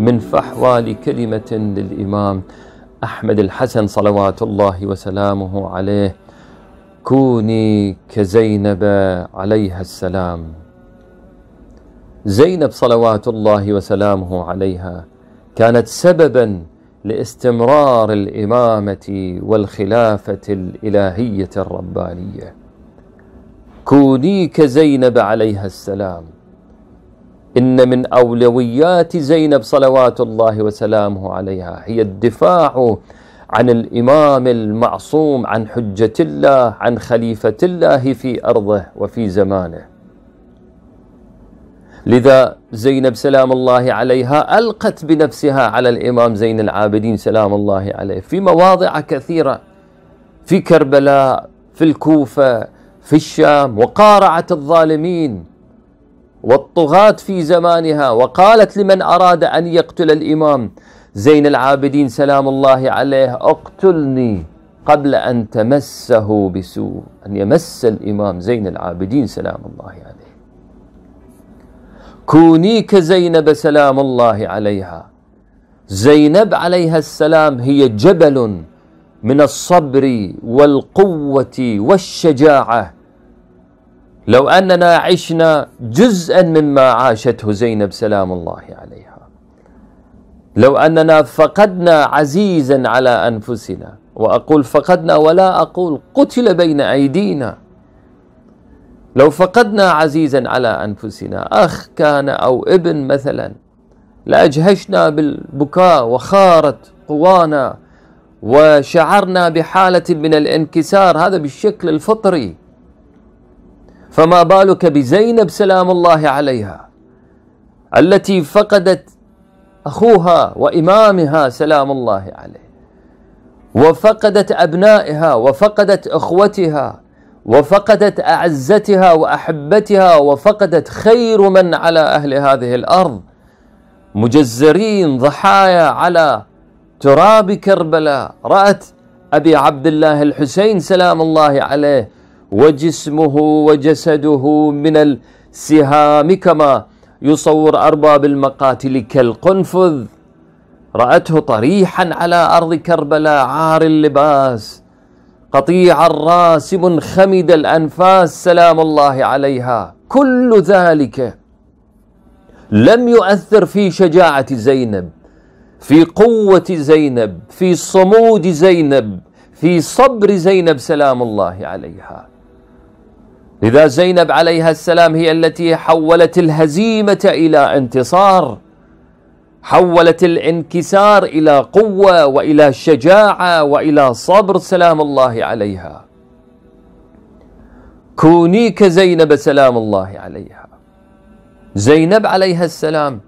من فحوى لكلمة للإمام أحمد الحسن صلوات الله وسلامه عليه كوني كزينب عليها السلام زينب صلوات الله وسلامه عليها كانت سببا لاستمرار الإمامة والخلافة الإلهية الربانية كوني كزينب عليها السلام إن من أولويات زينب صلوات الله وسلامه عليها هي الدفاع عن الإمام المعصوم عن حجة الله عن خليفة الله في أرضه وفي زمانه لذا زينب سلام الله عليها ألقت بنفسها على الإمام زين العابدين سلام الله عليه في مواضع كثيرة في كربلاء في الكوفة في الشام وقارعت الظالمين والطغاة في زمانها وقالت لمن أراد أن يقتل الإمام زين العابدين سلام الله عليه اقتلني قبل أن تمسه بسوء أن يمس الإمام زين العابدين سلام الله عليه كوني كزينب سلام الله عليها زينب عليها السلام هي جبل من الصبر والقوة والشجاعة لو أننا عشنا جزءا مما عاشته زينب سلام الله عليها لو أننا فقدنا عزيزا على أنفسنا وأقول فقدنا ولا أقول قتل بين أيدينا لو فقدنا عزيزا على أنفسنا أخ كان أو ابن مثلا لأجهشنا بالبكاء وخارت قوانا وشعرنا بحالة من الانكسار هذا بالشكل الفطري فما بالك بزينب سلام الله عليها التي فقدت اخوها وامامها سلام الله عليه وفقدت ابنائها وفقدت اخوتها وفقدت اعزتها واحبتها وفقدت خير من على اهل هذه الارض مجزرين ضحايا على تراب كربلاء رات ابي عبد الله الحسين سلام الله عليه وجسمه وجسده من السهام كما يصور أرباب المقاتل كالقنفذ رأته طريحا على أرض كربلاء عار اللباس قطيع الراس منخمد الأنفاس سلام الله عليها كل ذلك لم يؤثر في شجاعة زينب في قوة زينب في صمود زينب في صبر زينب سلام الله عليها لذا زينب عليها السلام هي التي حولت الهزيمه الى انتصار حولت الانكسار الى قوه والى شجاعه والى صبر سلام الله عليها كوني كزينب سلام الله عليها زينب عليها السلام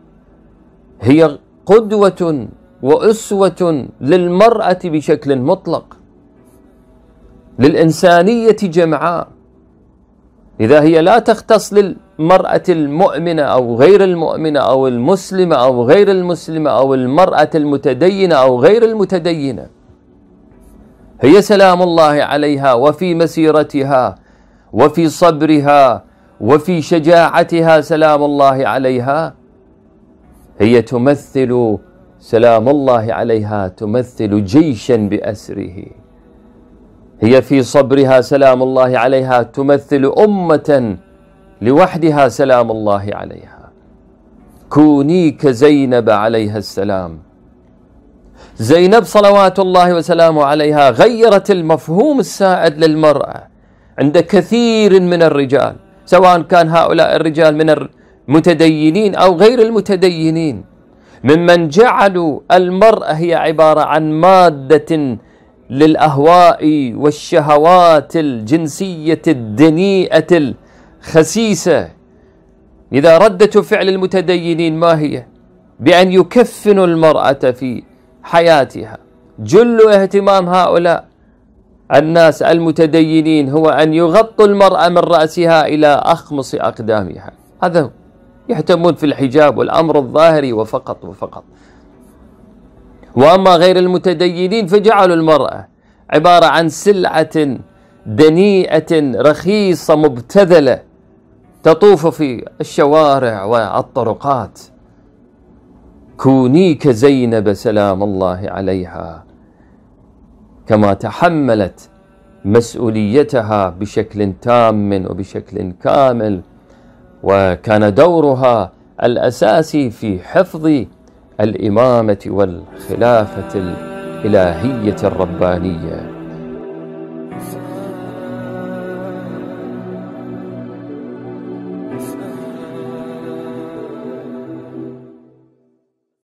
هي قدوه واسوه للمراه بشكل مطلق للانسانيه جمعاء إذا هي لا تختص للمرأة المؤمنة أو غير المؤمنة أو المسلمة أو غير المسلمة أو المرأة المتدينة أو غير المتدينة هي سلام الله عليها وفي مسيرتها وفي صبرها وفي شجاعتها سلام الله عليها هي تمثل سلام الله عليها تمثل جيشا بأسره هي في صبرها سلام الله عليها تمثل أمة لوحدها سلام الله عليها كوني كزينب عليها السلام زينب صلوات الله وسلامه عليها غيرت المفهوم السائد للمرأة عند كثير من الرجال سواء كان هؤلاء الرجال من المتدينين أو غير المتدينين ممن جعلوا المرأة هي عبارة عن مادة للاهواء والشهوات الجنسيه الدنيئه الخسيسه اذا رده فعل المتدينين ما هي بان يكفنوا المراه في حياتها جل اهتمام هؤلاء الناس المتدينين هو ان يغطوا المراه من راسها الى اخمص اقدامها هذا يهتمون في الحجاب والامر الظاهري وفقط وفقط وأما غير المتدينين فجعلوا المرأة عبارة عن سلعة دنيئة رخيصة مبتذلة تطوف في الشوارع والطرقات كوني كزينب سلام الله عليها كما تحملت مسؤوليتها بشكل تام وبشكل كامل وكان دورها الاساسي في حفظ الإمامة والخلافة الإلهية الربانية